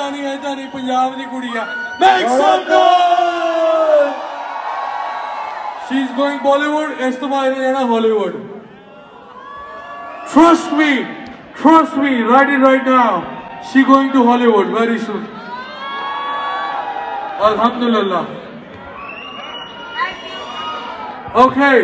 ਐਦਾਂ ਨਹੀਂ ਐਦਾਂ ਨਹੀਂ ਪੰਜਾਬ ਦੀ ਕੁੜੀ ਆ ਮੇਕ ਸ਼ੀ ਗੋਇੰਗ ਬਾਲੀਵੁੱਡ ਇਸ ਤੋਂ ਬਾਅਦ ਜਾਣਾ Hollywood trust me trust me right in right now she going to hollywood very soon alhamdulillah okay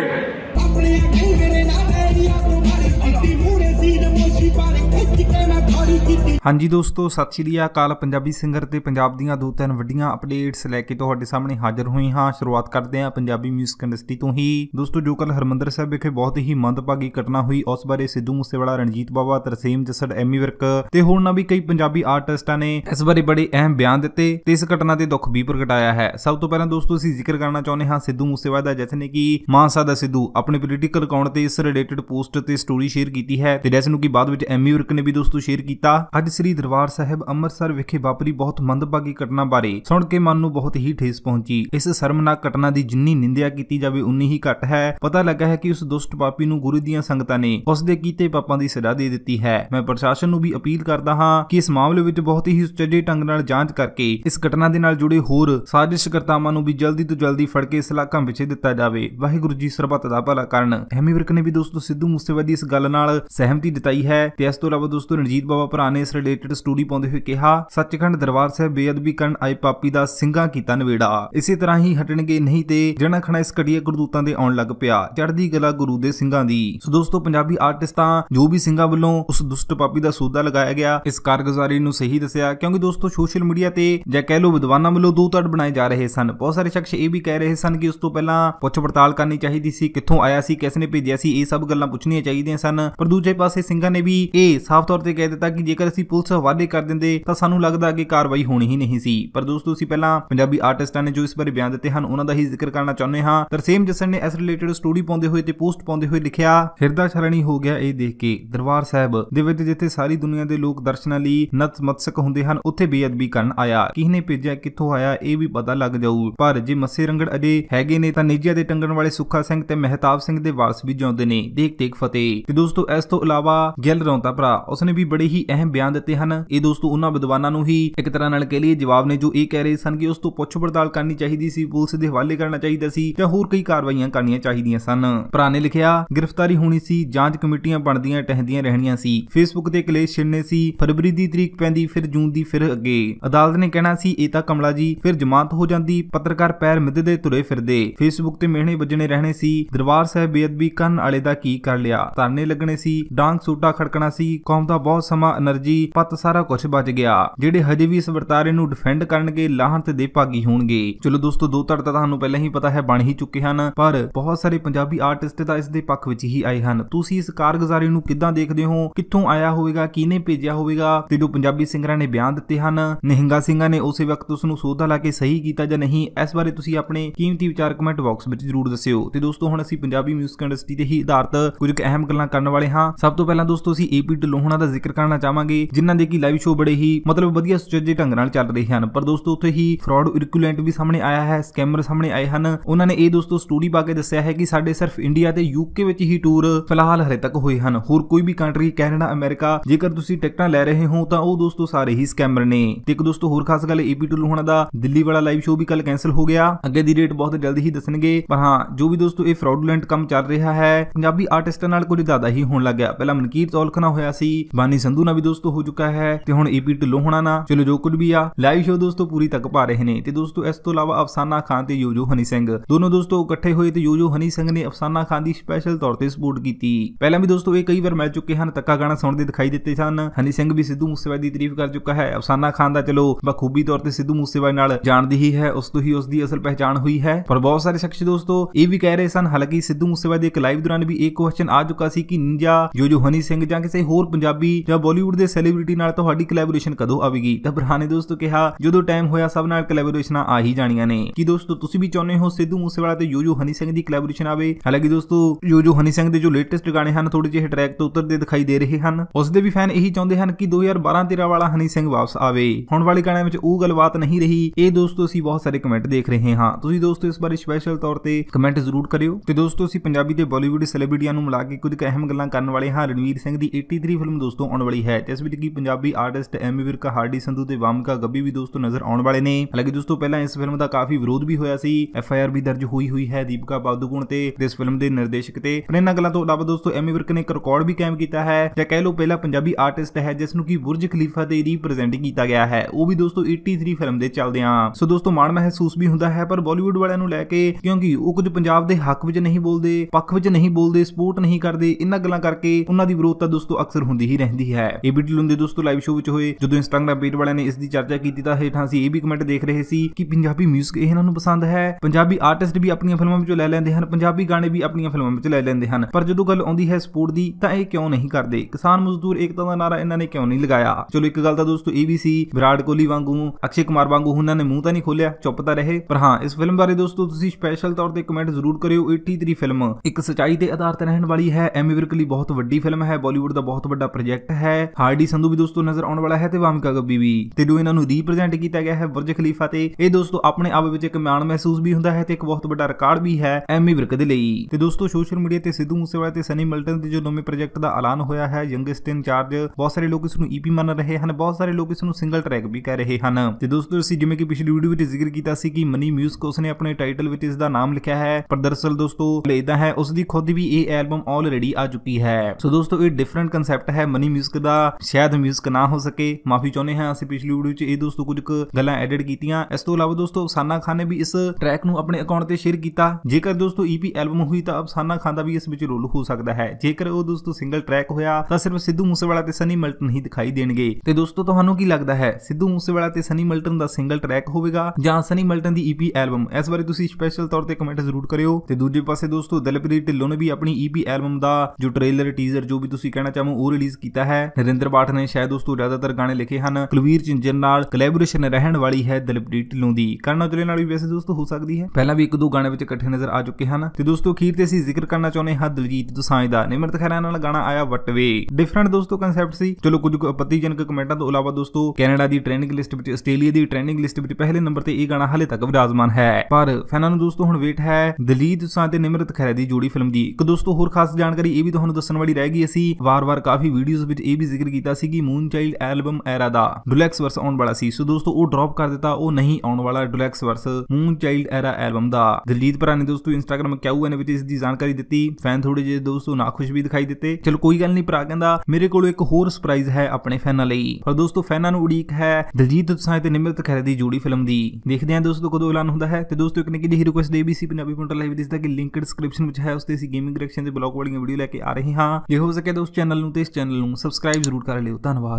ਹਾਂਜੀ ਦੋਸਤੋ ਸਤਿ ਸ਼੍ਰੀ ਅਕਾਲ ਪੰਜਾਬੀ ਸਿੰਗਰ ਤੇ ਪੰਜਾਬ ਦੀਆਂ ਦੋ ਤਿੰਨ ਵੱਡੀਆਂ ਅਪਡੇਟਸ ਲੈ ਕੇ ਤੁਹਾਡੇ ਸਾਹਮਣੇ ਹਾਜ਼ਰ ਹੋਈ ਹਾਂ ਸ਼ੁਰੂਆਤ ਕਰਦੇ ਹਾਂ ਪੰਜਾਬੀ 뮤직 ਇੰਡਸਟਰੀ ਤੋਂ ਹੀ ਦੋਸਤੋ ਜੋ ਕੱਲ ਹਰਮੰਦਰ ਸਾਹਿਬ ਵਿਖੇ ਬਹੁਤ ਹੀ ਮੰਦਭਾਗੀ ਘਟਨਾ ਹੋਈ ਉਸ ਬਾਰੇ ਸਿੱਧੂ ਮੂਸੇਵਾਲਾ ਰਣਜੀਤ ਬਾਵਾ ਤਰਸੇਮ ਜਸੜ ਐਮੀ ਵਰਕ ਤੇ ਨਾ ਵੀ ਕਈ ਪੰਜਾਬੀ ਆਰਟਿਸਟਾਂ ਨੇ ਇਸ ਬਾਰੇ ਬੜੇ ਅਹਿਮ ਬਿਆਨ ਦਿੱਤੇ ਤੇ ਇਸ ਘਟਨਾ ਤੇ ਦੁੱਖ ਵੀ ਪ੍ਰਗਟਾਇਆ ਹੈ ਸਭ ਤੋਂ ਪਹਿਲਾਂ ਦੋਸਤੋ ਅਸੀਂ ਜ਼ਿਕਰ ਕਰਨਾ ਚਾਹੁੰਦੇ ਹਾਂ ਸਿੱਧੂ ਮੂਸੇਵਾਲਾ ਦਾ ਜਿਸ ਨੇ ਕਿ ਮਾਨਸਾ ਦਾ ਸਿੱਧੂ ਆਪਣੇ ਪੋਲੀਟੀਕਲ ਅਕਾਊਂਟ ਤੇ ਇਸ ਰਿਲੇਟ ਰਿਲੇਟਡ ਪੋਸਟ ਤੇ ਸਟੋਰੀ ਸ਼ੇਅਰ ਕੀਤੀ ਹੈ ਤੇ ਜਿਸ ਨੂੰ ਕੀ ਬਾਅਦ ਵਿੱਚ ਐਮੀ ਵਰਕ ਨੇ ਵੀ ਦੋਸਤੋ ਸ਼ੇਅਰ ਕੀਤਾ ਅੱਜ ਸ੍ਰੀ ਦਰਬਾਰ ਸਾਹਿਬ ਅੰਮ੍ਰਿਤਸਰ ਵਿਖੇ ਵਾਪਰੀ ਬਹੁਤ ਮੰਦਭਾਗੀ ਘਟਨਾ ਬਾਰੇ ਸੁਣ ਕੇ ਮਨ ਨੂੰ ਬਹੁਤ ਹੀ ਠੇਸ ਪਹੁੰਚੀ ਇਸ ਸ਼ਰਮਨਾਕ ਘਟਨਾ ਦੀ ਜਿੰਨੀ ਨਿੰਦਿਆ ਕੀਤੀ ਜਾਵੇ ਉਨੀ ਹੀ ਘੱਟ ਹੈ ਪਤਾ ਲੱਗਾ ਹੈ ਕਿ ਉਸ ਦੁਸ਼ਟ ਪਾਪੀ ਨੂੰ ਗੁਰੂ ਦੀਆਂ ਸੰਗਤਾਂ ਨੇ ਉਸ ਦੇ ਕੀਤੇ ਪਾਪਾਂ ਦੀ ਸਜ਼ਾ ਦੇ ਦਿੱਤੀ ਹੈ ਮੈਂ ਪ੍ਰਸ਼ਾਸਨ ਨੂੰ ਵੀ ਅਪੀਲ ਕਰਦਾ ਹਾਂ ਕਿ ਇਸ ਮਾਮਲੇ ਵਿੱਚ ਬਹੁਤ ਹੀ ਸੁਚੱਜੇ ਢੰਗ ਨਾਲ ਜਾਂਚ ਕਰਕੇ ਇਸ ਘਟਨਾ ਦੇ ਨਾਲ ਜੁੜੇ ਹੋਰ ਸਾਜ਼ਿਸ਼ਕਰਤਾਵਾਂ ਨੂੰ ਵੀ ਜਲਦੀ ਤੋਂ ਜਲਦੀ ਫੜ ਕੇ ਇਲਾਕਾ ਵਿੱਚ ਦਿੱਤਾ ਜਾਵੇ ਵਾਹਿਗੁਰੂ ਜੀ ਸਰਬੱਤ ਦਾ ਭਲਾ ਕਰਨ ਐਮੀ ਵਰਕ ਨੇ ਵੀ ਦੋਸਤੋ ਸਿੱਧੂ ਮੂਸੇਵਾਲੇ ਦੀ ਇਸ ਗੱਲ ਨਾਲ ਸਹਿਮਤੀ ਦਿਤਾਈ ਹੈ ਤੇ ਇਸ ਤੋਂ ਇਲਾਵਾ ਦੋਸਤੋ ਰਣਜੀਤ ਬਾਬਾ ਭਰਾ ਨੇ ਇਸ ਰਿਲੇਟਡ ਸਟੋਰੀ ਪਾਉਂਦੇ ਹੋਏ ਕਿਹਾ ਸੱਚਖੰਡ ਦਰਬਾਰ ਸਾਹਿਬ ਬੇਅਦਬੀ ਕਰਨ ਆਏ ਪਾਪੀ ਦਾ ਸਿੰਘਾਂ ਕੀਤਾ ਨਵੇੜਾ ਇਸੇ ਤਰ੍ਹਾਂ ਹੀ ਹਟਣਗੇ ਨਹੀਂ ਤੇ ਜਣਾ ਖਣਾ ਇਸ ਕੜੀਏ ਗੁਰਦੂਤਾਂ ਦੇ ਆਉਣ ਲੱਗ ਪਿਆ ਚੜ੍ਹਦੀ ਗਲਾ ਗੁਰੂ ਦੇ ਸਿੰਘਾਂ ਦੀ ਸੋ ਦੋਸਤੋ ਪੰਜਾਬੀ ਆਰਟਿਸਟਾਂ ਜੋ ਵੀ ਸਿੰਘਾਂ ਵੱਲੋਂ ਉਸ ਦੁਸ਼ਟ ਪਾਪੀ ਦਾ ਸੂਦਾ ਲਗਾਇਆ ਗਿਆ ਇਸ ਕਾਰਗੁਜ਼ਾਰੀ ਨੂੰ ਸਹੀ ਦੱਸਿਆ ਕਿਉਂਕਿ ਦੋਸਤੋ ਸੋਸ਼ਲ ਮੀਡੀਆ ਤੇ ਜਾਂ ਕਹਿ ਲੋ ਵਿਦਵਾਨਾਂ ਵੱਲੋਂ ਦੋ ਤੜ ਬਣਾਏ ਜਾ ਰਹੇ ਸਨ ਬਹੁਤ ਸਾਰੇ ਸ਼ਖਸ ਇਹ ਵੀ ਕਹਿ ਰਹੇ ਸਨ ਕਿ ਉਸ ਤੋਂ ਪਹਿਲਾਂ ਪੁੱਛ ਪੜਤਾਲ ਕਰਨੀ ਚਾਹੀਦੀ ਸੀ ਕਿੱਥੋਂ ਆਇਆ ਸੀ ਕਿਸ ਨੇ ਭੇਜਿਆ ਸੀ ਇਹ ਸਭ ਗੱਲਾਂ ਪੁੱਛਣੀਆਂ ਚਾਹੀਦੀਆਂ ਸਨ ਪਰ ਦੂਜੇ ਪਾਸੇ ਸਿੰਘਾਂ ਨੇ ਵੀ ਇਹ ਸਾਫ਼ ਤੌਰ ਤੇ ਕਹਿ ਦਿੱਤਾ ਕਿ ਜੇਕਰ ਅਸੀਂ ਪੁਲਿਸ ਹਵਾਲੇ ਕਰ ਦਿੰਦੇ ਤਾਂ ਸਾਨੂੰ ਲੱਗਦਾ ਕਿ ਕਾਰਵਾਈ ਹੋਣੀ ਹੀ ਨਹੀਂ ਸੀ ਪਰ ਦੋਸਤੋ ਅਸੀਂ ਪਹਿਲਾਂ ਪੰਜਾਬੀ ਆਰਟਿਸਟਾਂ ਨੇ ਜੋ ਇਸ ਬਾਰੇ ਬਿਆਨ ਦਿੱਤੇ ਹਨ ਉਹਨਾਂ ਦਾ ਹੀ ਜ਼ਿਕਰ ਕਰਨਾ ਚਾਹੁੰਦੇ ਹਾਂ ਤਰਸੇਮ ਜਸਨ ਨੇ ਇਸ ਰਿਲੇਟਡ ਸਟੋਰੀ ਪਾਉਂਦੇ ਹੋਏ ਤੇ ਪੋਸਟ ਪਾਉਂਦੇ ਹੋਏ ਲਿਖਿਆ ਹਿਰਦਾ ਛਲਣੀ ਹੋ ਗਿਆ ਇਹ ਦੇਖ ਕੇ ਦਰਬਾਰ ਸਾਹਿਬ ਦੇ ਵਿੱਚ ਜਿੱਥੇ ਸਾਰੀ ਦੁਨੀਆ ਦੇ ਲੋਕ ਦਰਸ਼ਨਾਂ ਲਈ ਨਤਮਤਸਕ ਹੁੰਦੇ ਹਨ ਉੱਥੇ ਬੇਅਦਬੀ ਕਰਨ ਆਇਆ ਨੇ ਭੇਜਿਆ ਕਿੱਥੋਂ ਆਇਆ ਇਹ ਵੀ ਪਤਾ ਲੱਗ ਜਾਊ ਪਰ ਜੇ ਮੱਸੇ ਰੰਗੜ ਅਜੇ ਹੈਗੇ ਨੇ ਤਾਂ ਨੇਜੀਆ ਦੇ ਟੰਗਣ ਵਾਲੇ ਸੁੱਖਾ ਸਿੰਘ ਤੇ ਮਹਿਤਾਬ ਸਿੰਘ ਦੇ ਵਾਰਸ ਵੀ ਜਿਉਂਦੇ ਨੇ ਦੇਖ ਦੇਖ ਫਤਿਹ ਤੇ ਦੋਸਤੋ ਇਸ ਤੋਂ ਇਲਾਵਾ ਗਿੱਲ ਰੌਂਤਾ ਭਰਾ ਉਸਨੇ ਵੀ ਬੜੇ ਹੀ ਅਹਿਮ ਬਿਆਨ ਦਿੱਤੇ ਹਨ ਇਹ ਦੋਸਤੋ ਉਹਨਾਂ ਵਿਦਵਾਨਾਂ ਨੂੰ ਹੀ ਇੱਕ ਤਰ੍ਹਾਂ ਨਾਲ ਕਹਿ ਲਈਏ ਜਵਾਬ ਨੇ ਜੋ ਇਹ ਕਹਿ ਰਹੇ ਸਨ ਕਿ ਉਸ ਤੋਂ ਪੁੱਛ ਪੜਤਾਲ ਕਰਨੀ ਚਾਹੀਦੀ ਸੀ ਪੁਲਿਸ ਦੇ ਹਵਾਲੇ ਕਰਨਾ ਚਾਹੀਦਾ ਸੀ ਜਾਂ ਹੋਰ ਕਈ ਕਾਰਵਾਈਆਂ ਕਰਨੀਆਂ ਚਾਹੀਦੀਆਂ ਸਨ ਭਰਾ ਨੇ ਲਿਖਿਆ ਗ੍ਰਿਫਤਾਰੀ ਹੋਣੀ ਸੀ ਜਾਂਚ ਕਮੇਟੀਆਂ ਬਣਦੀਆਂ ਟਹਿੰਦੀਆਂ ਰਹਿਣੀਆਂ ਸੀ ਫੇਸਬੁੱਕ ਤੇ ਕਲੇਸ਼ ਛਿੜਨੇ ਸੀ ਫਰਵਰੀ ਦੀ ਤਰੀਕ ਪੈਂਦੀ ਫਿਰ ਜੂਨ ਦੀ ਫਿਰ ਅੱਗੇ ਅਦਾਲਤ ਨੇ ਕਹਿਣਾ ਸੀ ਇਹ ਤਾਂ ਕਮਲਾ ਜੀ ਫਿਰ ਜਮਾਨਤ ਹੋ ਜਾਂਦੀ ਪੱਤਰਕਾਰ ਪੈਰ ਮਿੱਧ ਦੇ ਤੁਰੇ ਫਿਰਦੇ ਫੇਸਬੁੱਕ ਤੇ ਮਿਹਣੇ ਵੱਜਣੇ ਰਹਿਣੇ ਸੀ ਦਰਬਾਰ ਸਾਹਿਬ ਬੇਅਦਬੀ ਕਰਨ ਵਾਲੇ ਦਾ ਕੀ ਠੀਕ ਕਰ ਲਿਆ ਧਰਨੇ ਲੱਗਣੇ ਸੀ ਡਾਂਗ ਸੂਟਾ ਖੜਕਣਾ ਸੀ ਕੌਮ ਦਾ ਬਹੁਤ ਸਮਾਂ એનર્ਜੀ ਪੱਤ ਸਾਰਾ ਕੁਝ ਬਚ ਗਿਆ ਜਿਹੜੇ ਹਜੇ ਵੀ ਇਸ ਵਰਤਾਰੇ ਨੂੰ ਡਿਫੈਂਡ ਕਰਨਗੇ ਲਾਹਣ ਤੇ ਦੇ ਭਾਗੀ ਹੋਣਗੇ ਚਲੋ ਦੋਸਤੋ ਦੋ ਤੜ ਤਾਂ ਤੁਹਾਨੂੰ ਪਹਿਲਾਂ ਹੀ ਪਤਾ ਹੈ ਬਣ ਹੀ ਚੁੱਕੇ ਹਨ ਪਰ ਬਹੁਤ ਸਾਰੇ ਪੰਜਾਬੀ ਆਰਟਿਸਟ ਤਾਂ ਇਸ ਦੇ ਪੱਖ ਵਿੱਚ ਹੀ ਆਏ ਹਨ ਤੁਸੀਂ ਇਸ ਕਾਰਗੁਜ਼ਾਰੀ ਨੂੰ ਕਿੱਦਾਂ ਦੇਖਦੇ ਹੋ ਕਿੱਥੋਂ ਆਇਆ ਹੋਵੇਗਾ ਕਿਹਨੇ ਭੇਜਿਆ ਹੋਵੇਗਾ ਤੇ ਜੋ ਪੰਜਾਬੀ ਸਿੰਗਰਾਂ ਨੇ ਬਿਆਨ ਦਿੱਤੇ ਹਨ ਨਿਹੰਗਾ ਸਿੰਘਾਂ ਨੇ ਉਸੇ ਵਕਤ ਉਸ ਨੂੰ ਸੋਧਾ ਲਾ ਕੇ ਸਹੀ ਕੀਤਾ ਜਾਂ ਨਹੀਂ ਇਸ ਬਾਰੇ ਤੁਸੀਂ ਆਪਣੇ ਕੀਮਤੀ ਵਿਚਾਰ ਕਮੈਂਟ ਬਾਕਸ ਵਿੱਚ ਜ਼ਰੂਰ ਦੱਸਿਓ ਤੇ ਦੋਸਤੋ ਹੁਣ ਅਸੀਂ ਪੰਜਾਬੀ 뮤직 ਇੰਡਸਟਰੀ ਦੇ ਹੀ ਆਧਾਰਤ ਕੁਝ ਅਹਿਮ ਗੱਲਾਂ ਕਰਨ ਵਾਲੇ ਹਾਂ ਸਭ ਤੋਂ ਪਹਿਲਾਂ ਦੋਸਤੋ ਅਸੀਂ ਏਪੀ ਢਿੱਲੋਂ ਦਾ ਜ਼ਿਕਰ ਕਰਨਾ ਚਾਹਾਂਗੇ ਜਿਨ੍ਹਾਂ ਦੇ ਕੀ ਲਾਈਵ ਸ਼ੋਅ ਬੜੇ ਹੀ ਮਤਲਬ ਵਧੀਆ ਸੁਚੱਜੇ ਢੰਗ ਨਾਲ ਚੱਲ ਰਹੇ ਹਨ ਪਰ ਦੋਸਤੋ ਉੱਥੇ ਹੀ ਫਰਾਡ ਇਰਕੂਲੈਂਟ ਵੀ ਸਾਹਮਣੇ ਆਇਆ ਹੈ ਸਕੈਮਰ ਸਾਹਮਣੇ ਆਏ ਹਨ ਉਹਨਾਂ ਨੇ ਇਹ ਦੋਸਤੋ ਸਟੋਰੀ ਪਾ ਕੇ ਦੱਸਿਆ ਹੈ ਕਿ ਸਾਡੇ ਸਿਰਫ ਇੰਡੀਆ ਤੇ ਯੂਕੇ ਵਿੱਚ ਹੀ ਟੂਰ ਫਿਲਹਾਲ ਹਰੇ ਤੱਕ ਹੋਏ ਹਨ ਹੋਰ ਕੋਈ ਵੀ ਕੰਟਰੀ ਕੈਨੇਡਾ ਅਮਰੀਕਾ ਜੇਕਰ ਤੁਸੀਂ ਟਿਕਟਾਂ ਲੈ ਰਹੇ ਹੋ ਤਾਂ ਉਹ ਦੋਸਤੋ ਸਾਰੇ ਹੀ ਸਕੈਮਰ ਨੇ ਤੇ ਇੱਕ ਦੋਸਤੋ ਹੋਰ ਖਾਸ ਗੱਲ ਏਪੀ ਢਿੱਲੋਂ ਦਾ ਦਿੱਲੀ ਵਾਲਾ ਲਾਈਵ ਸ਼ੋਅ ਵੀ ਕੱਲ ਕੈਨਸਲ ਹੋ ਗਿਆ ਅੱਗੇ ਦੀ ਡੇਟ ਬਹੁਤ ਜਲਦੀ ਹੀ ਦੱਸਣਗੇ ਪਰ ਹਾਂ ਜੋ ਵੀ ਦੋਸਤੋ ਇਹ ਫਰਾਡੂਲੈਂਟ ਕੰਮ ਚੱਲ ਰਿਹਾ ਹੈ ਪੰਜਾਬੀ ਆਰਟਿਸਟਾਂ ਨਾਲ ਕੁਝ ਜ਼ਿਆਦਾ ਹੀ ਹੋਣ ਲੱਗਿਆ ਪਹਿਲਾਂ ਮਨਕੀਰ ਤੌਲਖਣਾ ਹੋਇਆ ਸੀ ਬਾਨੀ ਸੰਧੂ ਨਾਲ ਵੀ ਦੋਸਤੋ ਹੋ ਚੁੱਕਾ ਹੈ ਤੇ ਹੁਣ ਏਪੀ ਢਿੱਲੋਂ ਹੋਣਾ ਨਾ ਚਲੋ ਜੋ ਕੁਝ ਵੀ ਆ ਲਾਈਵ ਸ਼ੋ ਦੋਸਤੋ ਪੂਰੀ ਤੱਕ ਪਾ ਰਹੇ ਨੇ ਤੇ ਦੋਸਤੋ ਇਸ ਤੋਂ ਇਲਾਵਾ ਅਫਸਾਨਾ ਖਾਨ ਤੇ ਯੋਜੋ ਹਨੀ ਸਿੰਘ ਦੋਨੋਂ ਦੋਸਤੋ ਇਕੱਠੇ ਹੋਏ ਤੇ ਯੋਜੋ ਹਨੀ ਸਿੰਘ ਨੇ ਅਫਸਾਨਾ ਖਾਨ ਦੀ ਸਪੈਸ਼ਲ ਤੌਰ ਤੇ ਸਪੋਰਟ ਕੀਤੀ ਪਹਿਲਾਂ ਵੀ ਦੋਸਤੋ ਇਹ ਕਈ ਵਾਰ ਮਿਲ ਚੁੱਕੇ ਹਨ ਤੱਕਾ ਗਾਣਾ ਸੁਣਦੇ ਦਿਖਾਈ ਦਿੱਤੇ ਸਨ ਹਨੀ ਸਿੰਘ ਵੀ ਸਿੱਧੂ ਮੂਸੇਵਾਲੇ ਦੀ ਤਾਰੀਫ ਕਰ ਚੁੱਕਾ ਹੈ ਅਫਸਾਨਾ ਖਾਨ ਦਾ ਚਲੋ ਬਖੂਬੀ ਤੌਰ ਤੇ ਸਿੱਧੂ ਮੂਸੇਵਾਲੇ ਨਾਲ ਜਾਣਦੀ ਹੀ ਹੈ ਉਸ ਤੋਂ ਹੀ ਉਸ ਦੀ ਅਸਲ ਪਹਿਚਾਣ ਹੋਈ ਹੈ ਪਰ ਬਹੁਤ ਸਾਰੇ ਸ਼ਖਸ ਦੋਸਤੋ ਇਹ ਵੀ ਕਹਿ ਰਹੇ ਸਨ ਹਾਲਾਂਕਿ ਸਿੱਧੂ ਮੂਸੇਵਾਲੇ ਦੇ ਇੱਕ ਲਾਈਵ ਦੌਰਾਨ ਵੀ ਇੱਕ ਕੁਐਸਚਨ ਆ ਚੁੱਕਾ ਸੀ ਕਿ ਨਿੰਜਾ ਜੋ ਹਨੀ ਸਿੰਘ ਜਾਂ ਕਿਸੇ ਹੋਰ ਪੰਜਾਬੀ ਜਾਂ ਬਾਲੀਵੁੱਡ ਦੇ ਸੈਲੀਬ੍ਰਿਟੀ ਨਾਲ ਤੁਹਾਡੀ ਕੋਲੈਬੋਰੇਸ਼ਨ ਕਦੋਂ ਆਵੇਗੀ ਤਾਂ ਬਰਹਾਨੇ ਦੋਸਤੋ ਕਿਹਾ ਜਦੋਂ ਟਾਈਮ ਹੋਇਆ ਸਭ ਨਾਲ ਕੋਲੈਬੋਰੇਸ਼ਨ ਆ ਹੀ ਜਾਣੀਆਂ ਨੇ ਕਿ ਦੋਸਤੋ ਤੁਸੀਂ ਵੀ ਚਾਹੁੰਦੇ ਹੋ ਸਿੱਧੂ ਮੂਸੇਵਾਲਾ ਤੇ ਜੋ ਹਨੀ ਸਿੰਘ ਦੀ ਕੋਲੈਬੋਰੇਸ਼ਨ ਆਵੇ ਹਾਲਾਂਕਿ ਦੋਸਤੋ ਜੋ ਹਨੀ ਸਿੰਘ ਦੇ ਜੋ ਲੇਟੈਸਟ ਗਾਣੇ ਹਨ ਥੋੜੇ ਜਿਹੇ ਟਰੈਕ ਤੋਂ ਉਤਰਦੇ ਦਿਖਾਈ ਦੇ ਰਹੇ ਹਨ ਉਸ ਦੇ ਵੀ ਫੈਨ ਇਹੀ ਚਾਹੁੰਦੇ ਹਨ ਕਿ 2012-13 ਵਾਲਾ ਹਨੀ ਸਿੰਘ ਵਾਪਸ ਆਵੇ ਹੁਣ ਵਾਲੇ ਗਾਣਿਆਂ ਵਿੱਚ ਉਹ ਗੱਲਬਾਤ ਨਹੀਂ ਰਹੀ ਇਹ ਦੋਸਤੋ ਅਸੀਂ ਬਹੁਤ ਸਾਰੇ ਕਮੈਂਟ ਦੇਖ ਰਹੇ ਹਾਂ ਤੁਸੀਂ ਦੋਸਤੋ ਇਸ ਬਾਰੇ ਸਪੈਸ਼ਲ ਤੌਰ ਤੇ ਕਮੈਂਟ ਜ਼ਰੂਰ ਕਰਿਓ ਤੇ ਦੋਸਤੋ ਅਸੀਂ ਪੰਜਾਬੀ ਤੇ ਬਾਲੀਵੁੱਡ ਸੈਲੀਬ੍ਰਿਟੀ ਦੀਆਂ ਨੂੰ ਮਿਲਾ ਕੇ ਕੁਝ ਅਹਿਮ ਗੱਲਾਂ ਕਰਨ ਵਾਲੇ ਹਾਂ ਰਣਵੀਰ ਸਿੰਘ ਦੀ 83 ਫਿਲਮ ਦੋਸਤੋ ਆਉਣ ਵਾਲੀ ਹੈ ਇਸ ਵਿੱਚ ਕੀ ਪੰਜਾਬੀ ਆਰਟਿਸਟ ਐਮੀ ਵਿਰਕ ਹਾਰਡੀ ਸੰਧੂ ਤੇ ਵਾਮਕਾ ਗੱਬੀ ਵੀ ਦੋਸਤੋ ਨਜ਼ਰ ਆਉਣ ਵਾਲੇ ਨੇ ਹਾਲਾਂਕਿ ਦੋਸਤੋ ਪਹਿਲਾਂ ਇਸ ਫਿਲਮ ਦਾ ਕਾਫੀ ਵਿਰੋਧ ਵੀ ਹੋਇਆ ਸੀ ਐਫ ਆਈ ਆਰ ਵੀ ਦਰਜ ਹੋਈ ਹੋਈ ਹੈ ਦੀਪਕਾ ਪਾਦੂਕੋਣ ਤੇ ਇਸ ਫਿਲਮ ਦੇ ਨਿਰਦੇਸ਼ਕ ਤੇ ਪਰ ਇਹਨਾਂ ਗੱਲਾਂ ਤੋਂ ਇਲਾਵਾ ਦੋਸਤੋ ਐਮੀ ਵਿਰਕ ਨੇ ਇੱਕ ਰਿਕਾਰਡ ਵੀ ਕਾਇਮ ਕੀਤਾ ਹੈ ਜਾਂ ਕਹਿ ਲਓ ਪਹਿਲਾ ਪੰਜਾਬੀ ਆਰਟਿਸਟ ਹੈ ਜਿਸ ਨੂੰ ਕੀ ਬੁਰਜ ਖਲੀਫਾ ਤੇ ਰੀਪ੍ਰੈਜ਼ੈਂਟ ਕੀਤਾ ਗਿਆ ਹੈ ਉਹ ਵੀ ਦੋਸਤੋ 83 ਫਿਲਮ ਦੇ ਚੱਲਦਿਆਂ ਸੋ ਦੋਸਤੋ ਮਾਣ ਮਹਿਸੂਸ ਵੀ ਹੁੰਦਾ ਹੈ ਪਰ ਬਾਲੀਵੁੱਡ ਵਾਲਿਆਂ ਨੂੰ ਲੈ ਕੇ ਕਿਉਂਕਿ ਉਹ ਕੁਝ ਪੰਜਾਬ ਦੇ ਹੱਕ ਵਿੱਚ ਨਹੀਂ ਬੋਲਦੇ ਪੱਖ ਵਿੱਚ ਨਹੀਂ ਬੋਲਦੇ ਇਸ ਸਪੋਰਟ ਨਹੀਂ ਕਰਦੇ ਇਹਨਾਂ ਗੱਲਾਂ ਕਰਕੇ ਉਹਨਾਂ ਦੀ ਵਿਰੋਧਤਾ ਦੋਸਤੋ ਅਕਸਰ ਹੁੰਦੀ ਹੀ ਰਹਿੰਦੀ ਹੈ ਏਬੀਟੀ ਲੁੰਦੇ ਦੋਸਤੋ ਲਾਈਵ ਸ਼ੋਅ ਵਿੱਚ ਹੋਏ ਜਦੋਂ ਇੰਸਟਾਗ੍ਰam ਪੇਜ ਵਾਲਿਆਂ ਨੇ ਇਸ ਦੀ ਚਰਚਾ ਕੀਤੀ ਤਾਂ ਹੇਠਾਂ ਸੀ ਇਹ ਵੀ ਕਮੈਂਟ ਦੇਖ ਰਹੇ ਸੀ ਕਿ ਪੰਜਾਬੀ 뮤직 ਇਹਨਾਂ ਨੂੰ ਪਸੰਦ ਹੈ ਪੰਜਾਬੀ ਆਰਟਿਸਟ ਵੀ ਆਪਣੀਆਂ ਫਿਲਮਾਂ ਵਿੱਚੋਂ ਲੈ ਲੈਂਦੇ ਹਨ ਪੰਜਾਬੀ ਗਾਣੇ ਵੀ ਆਪਣੀਆਂ ਫਿਲਮਾਂ ਵਿੱਚ ਲੈ ਲੈਂਦੇ ਹਨ ਪਰ ਜਦੋਂ ਗੱਲ ਆਉਂਦੀ ਹੈ ਸਪੋਰਟ ਦੀ ਤਾਂ ਇਹ ਕਿਉਂ ਨਹੀਂ ਕਰਦੇ ਕਿਸਾਨ ਮਜ਼ਦੂਰ ਏਕਤਾ ਦਾ ਨਾਰਾ ਇਹਨਾਂ ਨੇ ਕਿਉਂ ਨਹੀਂ ਲਗਾਇਆ ਚਲੋ ਇੱਕ ਗੱਲ ਤਾਂ ਦੋਸਤੋ ਇਹ ਵੀ ਸੀ ਵਿਰਾਟ ਕੋਹਲੀ ਵਾਂਗੂ ਅਕਸ਼ੇ ਕੁਮਾਰ ਵਾਂਗੂ ਉਹਨਾਂ ਨੇ ਮੂੰਹ ਤਾਂ ਨਹੀਂ ਖੋਲਿਆ ਚੁੱਪ ਤਾਂ ਰਹੇ ਪਰ ਹਾਂ ਇਸ ਫਿਲਮ ਬਾਰੇ ਦੋਸਤੋ ਤੁਸੀਂ ਸਪੈਸ਼ਲ ਤੌਰ ਤੇ ਕਮੈਂਟ ਜ਼ਰੂਰ ਕਰਿਓ 83 ਫਿਲਮ ਇੱਕ ਸਚਾਈ ਦੇ ਆਧਾਰ ਤੇ ਰਹਿਣ ਵਾਲੀ ਹੈ ਐਮੀ ਵਿਰਕ ਲਈ ਬਹੁਤ ਵੱਡੀ ਫਿਲਮ ਹੈ ਬਾਲੀਵੁੱਡ ਦਾ ਬਹੁਤ ਵੱਡਾ ਪ੍ਰੋਜੈਕਟ ਹੈ ਹਾਰਡੀ ਸੰਧੂ ਵੀ ਦੋਸਤੋ ਨਜ਼ਰ ਆਉਣ ਵਾਲਾ ਹੈ ਤੇ ਵਾਮਿਕਾ ਗੱਬੀ ਵੀ ਤੇ ਜੋ ਇਹਨਾਂ ਨੂੰ ਰੀਪ੍ਰੈਜ਼ੈਂਟ ਕੀਤਾ ਗਿਆ ਹੈ ਬੁਰਜ ਖਲੀਫਾ ਤੇ ਇਹ ਦੋਸਤੋ ਆਪਣੇ ਆਪ ਵਿੱਚ ਇੱਕ ਮਾਣ ਮਹਿਸੂਸ ਵੀ ਹੁੰਦਾ ਹੈ ਤੇ ਇੱਕ ਬਹੁਤ ਵੱਡਾ ਰਿਕਾਰਡ ਵੀ ਹੈ ਐਮੀ ਵਿਰਕ ਦੇ ਲਈ ਤੇ ਦੋਸਤੋ ਸੋਸ਼ਲ ਮੀਡੀਆ ਤੇ ਸਿੱਧੂ ਮੂਸੇਵਾਲਾ ਤੇ ਸਨੀ ਮਲਟਨ ਦੇ ਜੋ ਨਵੇਂ ਪ੍ਰੋਜੈਕਟ ਦਾ ਐਲਾਨ ਹੋਇਆ ਹੈ ਯੰਗਸਟ ਇਨ ਚਾਰਜ ਬਹੁਤ ਸਾਰੇ ਲੋਕ ਇਸ ਨੂੰ ਈਪੀ e ਮੰਨ ਰਹੇ ਹਨ ਬਹੁਤ ਸਾਰੇ ਲੋਕ ਇਸ ਨੂੰ ਸਿੰਗਲ ਟਰੈਕ ਵੀ ਕਹਿ ਰਹੇ ਹਨ ਤੇ ਦੋਸਤੋ ਅਸੀਂ ਜਿਵੇਂ ਕਿ ਪਿਛਲੀ ਵੀਡੀਓ ਵਿੱਚ ਜ਼ਿਕਰ ਕੀਤਾ ਸੀ ਕਿ ਮਨੀ ਮਿਊਜ਼ਿਕ ਉਸਨੇ ਆਪਣੇ ਟਾਈਟਲ ਵਿੱਚ ਇਸ ਦਾ ਨਾਮ ਲਿਖਿਆ ਹੈ ਪਰ ਦਰਸਲ ਦੋਸਤੋ ਇਦਾਂ ਹੈ ਉਸ ਦੀ ਖੁਦ ਵੀ ਇਹ ਐਲਬਮ ਆਲਰੇਡੀ ਆ ਚੁੱਕੀ ਹੈ ਸੋ ਦੋਸਤੋ ਇਹ ਡਿਫਰੈਂਟ ਕਨਸੈਪਟ ਹੈ ਮਨੀ 뮤직 ਦਾ ਸ਼ਾਇਦ 뮤직 ਨਾ ਹੋ ਸਕੇ ਮਾਫੀ ਚਾਹੁੰਦੇ ਹਾਂ ਅਸੀਂ ਪਿਛਲੀ ਵੀਡੀਓ 'ਚ ਇਹ ਦੋਸਤੋ ਕੁਝ ਗੱਲਾਂ ਐਡਿਟ ਕੀਤੀਆਂ ਇਸ ਤੋਂ ਇਲਾਵਾ ਦੋਸਤੋ ਅਫਸਾਨਾ ਖਾਨ ਨੇ ਵੀ ਇਸ ਟਰੈਕ ਨੂੰ ਆਪਣੇ ਅਕਾਊਂਟ ਤੇ ਸ਼ੇਅਰ ਕੀਤਾ ਜੇਕਰ ਦੋਸਤੋ EP ਐਲਬਮ ਹੋਈ ਤਾਂ ਅਬ ਖਾਨ ਦਾ ਵੀ ਇਸ ਵਿੱਚ ਰੋਲ ਹੋ ਸਕਦਾ ਹੈ ਜੇਕਰ ਉਹ ਦੋਸਤੋ ਸਿੰਗਲ ਟਰੈਕ ਹੋਇਆ ਤਾਂ ਸਿਰਫ ਸਿੱਧੂ ਮੂਸੇਵਾਲਾ ਤੇ ਸਨੀ ਮਿਲਟਨ ਹੀ ਦਿਖਾਈ ਦੇਣਗੇ ਤੇ ਦੋਸਤੋ ਤੁਹਾਨੂੰ ਕੀ ਲੱਗਦਾ ਹੈ ਸਿੱਧੂ ਮੂਸੇਵਾਲਾ ਤੇ ਸਨੀ ਮਿਲਟਨ ਦਾ ਸਿੰਗਲ ਟਰੈਕ ਹੋਵੇਗਾ ਜਾਂ ਸਨੀ ਮਿਲਟਨ ਦੀ EP ਐਲਬਮ ਇਸ ਬਾਰੇ ਤੁਸੀਂ ਸਪੈਸ਼ਲ ਤੌਰ ਤੇ ਕਮੈਂਟ ਜ਼ਰੂਰ ਕਰਿਓ ਤੇ ਦੂਜੇ ਪਾਸੇ ਦੋਸਤੋ ਦਲਪ੍ਰੀਤ ਢਿੱਲੋਂ ਨੇ ਵੀ ਆਪਣੀ ਈਪੀ ਐਲਬਮ ਦਾ ਜੋ ਟ੍ਰੇਲਰ ਟੀਜ਼ਰ ਜੋ ਵੀ ਤੁਸੀਂ ਕਹਿਣਾ ਚਾਹੋ ਉਹ ਰਿਲੀਜ਼ ਕੀਤਾ ਹੈ ਨਰਿੰਦਰ ਬਾਠ ਨੇ ਸ਼ਾਇਦ ਉਸ ਤੋਂ ਜ਼ਿਆਦਾਤਰ ਗਾਣੇ ਲਿਖੇ ਹਨ ਕੁਲਵੀਰ ਚਿੰਜਨ ਨਾਲ ਕੋਲੈਬੋਰੇਸ਼ਨ ਰਹਿਣ ਵਾਲੀ ਹੈ ਦਿਲਪ੍ਰੀਤ ਢਿੱਲੋਂ ਦੀ ਕਰਨਾ ਚੁਲੇ ਨਾਲ ਵੀ ਵੈਸੇ ਦੋਸਤੋ ਹੋ ਸਕਦੀ ਹੈ ਪਹਿਲਾਂ ਵੀ ਇੱਕ ਦੋ ਗਾਣੇ ਵਿੱਚ ਇਕੱਠੇ ਨਜ਼ਰ ਆ ਚੁੱਕੇ ਹਨ ਤੇ ਦੋਸਤੋ ਅਖੀਰ ਤੇ ਅਸੀਂ ਜ਼ਿਕਰ ਕਰਨਾ ਚਾਹੁੰਦੇ ਹਾਂ ਦਿਲਜੀਤ ਦੁਸਾਂਝ ਦਾ ਨਿਮਰਤ ਖੈਰਾ ਨਾਲ ਗਾਣਾ ਆਇਆ ਵਟਵੇ ਡਿਫਰੈਂਟ ਦੋਸਤੋ ਕਨਸੈਪਟ ਸੀ ਚਲੋ ਕੁਝ ਪੱਤੀਜਨਕ ਕਮੈਂਟਾਂ ਤੋਂ ਇਲਾਵਾ ਦੋਸਤੋ ਕੈਨੇਡਾ ਦੀ ਟ੍ਰੈਂਡਿੰਗ ਲਿਸਟ ਵਿੱਚ ਆਸਟ੍ਰੇਲੀਆ ਦੀ ਟ੍ਰੈਂਡਿੰਗ ਲਿਸਟ ਵਿੱਚ ਪਹਿਲੇ ਨੰਬਰ ਤੇ ਇਹ ਗਾਣਾ ਹਾਲੇ ਤੱਕ ਵਿਰਾਜਮਾਨ ਹੈ ਪਰ ਫੈਨਾਂ ਨੂੰ ਦੋਸਤੋ ਹੁਣ ਵੇਟ ਹੈ ਦਲਜੀਤ ਦੁਸਾਂਝ ਤੇ ਨਿਮਰਤ ਖੈਰਾ ਦੀ ਜੋੜੀ ਫਿਲਮ ਦੀ ਇੱਕ ਦੋਸਤੋ ਹੋਰ ਖਾਸ ਜਾਣਕਾਰੀ ਇਹ ਵੀ ਤੁਹਾਨੂੰ ਦੱਸਣ ਵਾਲੀ ਰਹਿ ਗਈ ਅਸੀਂ ਵਾਰ-ਵਾਰ ਕਾਫੀ ਵੀਡੀਓਜ਼ ਵਿੱਚ ਇਹ ਵੀ ਜ਼ਿਕਰ ਕੀਤਾ ਸੀ ਕਿ ਮੂਨ ਚਾਈਲਡ ਐਲਬਮ ਐਰਾ ਦਾ ਡੁਲੈਕਸ ਵਰਸ ਆਉਣ ਵਾਲਾ ਸੀ ਸੋ ਦੋਸਤੋ ਉਹ ਡ੍ਰੌਪ ਕਰ ਦਿੱਤਾ ਉਹ ਨਹੀਂ ਆਉਣ ਵਾਲਾ deluxe version moon child era album ਦਾ ਦਿਲਜੀਤ ਭਰਾ ਨੇ ਦੋਸਤੋ ਇੰਸਟਾਗ੍ਰam ਨੇ ਵਿੱਚ ਇਸ ਦੀ ਜਾਣਕਾਰੀ ਦਿੱਤੀ ਫੈਨ ਥੋੜੇ ਜਿਹੇ ਦੋਸਤੋ ਨਾਖੁਸ਼ ਵੀ ਦਿਖਾਈ ਦਿੱਤੇ ਚਲੋ ਕੋਈ ਗੱਲ ਨਹੀਂ ਭਰਾ ਕਹਿੰਦਾ ਮੇਰੇ ਕੋਲ ਇੱਕ ਹੋਰ ਸਰਪ੍ਰਾਈਜ਼ ਹੈ ਆਪਣੇ ਫੈਨਾਂ ਲਈ ਪਰ ਦੋਸਤੋ ਫੈਨਾਂ ਨੂੰ ਉਡੀਕ ਹੈ ਦਿਲਜੀਤ ਦੁਸਾਂਝ ਤੇ ਨਿਮਰਤ ਖੈਰ ਦੀ ਜੋੜੀ ਫਿਲਮ ਦੀ ਦੇਖਦੇ ਹਾਂ ਦੋਸਤੋ ਕਦੋਂ ਐਲਾਨ ਹੁੰਦਾ ਹੈ ਤੇ ਦੋਸਤੋ ਇੱਕ ਨਿੱਕੀ ਜਿਹੀ ਰਿਕੁਐਸਟ ਦੇ ਪੰਜਾਬੀ ਪੁਆਇੰਟ ਲਾਈਵ ਜਿਸ ਦਾ ਕਿ ਲਿੰਕ ਡਿਸਕ੍ਰਿਪਸ਼ਨ ਵਿੱਚ ਹੈ ਉਸ ਤੇ ਅਸੀਂ ਗੇਮਿੰਗ ਦੇ ਬਲੌਗ ਵਾਲੀਆਂ ਵੀਡੀਓ ਲੈ ਕੇ ਆ ਰਹੇ ਹਾਂ ਜੇ ਹੋ ਸਕੇ ਤਾਂ ਉਸ ਚੈਨਲ ਨੂੰ ਤੇ ਇਸ ਚੈਨਲ ਨੂੰ ਸਬਸਕ੍ਰਾਈਬ ਜ਼ਰੂਰ ਕਰ ਲਿਓ ਧੰਨਵਾਦ